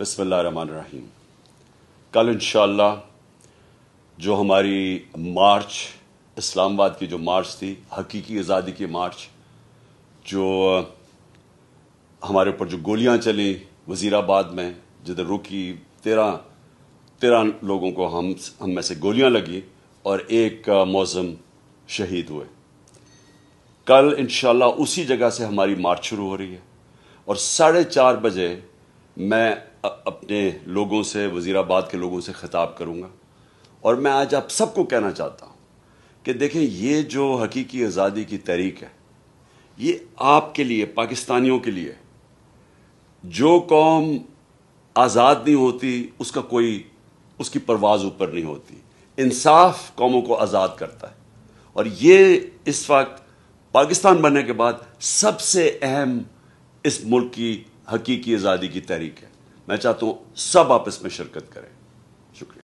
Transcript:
बसमीम कल इन जो हमारी मार्च इस्लामाबाद की जो मार्च थी हकीकी आज़ादी की मार्च जो हमारे ऊपर जो गोलियां चली वज़ीराबाद में जिधर रुकी तेरह तेरह लोगों को हम हम में से गोलियां लगी और एक मौसम शहीद हुए कल इन उसी जगह से हमारी मार्च शुरू हो रही है और साढ़े चार बजे मैं अपने लोगों से वज़ीराबाद के लोगों से ख़िताब करूँगा और मैं आज आप सबको कहना चाहता हूँ कि देखें ये जो हकीकी आज़ादी की तहरीक है ये आपके लिए पाकिस्तानियों के लिए जो कौम आज़ाद नहीं होती उसका कोई उसकी परवाज ऊपर नहीं होती इंसाफ कौमों को आज़ाद करता है और ये इस वक्त पाकिस्तान बनने के बाद सबसे अहम इस मुल्क की हकीकी आज़ादी की तहरीक है मैं चाहता हूँ सब आप इसमें शिरकत करें शुक्रिया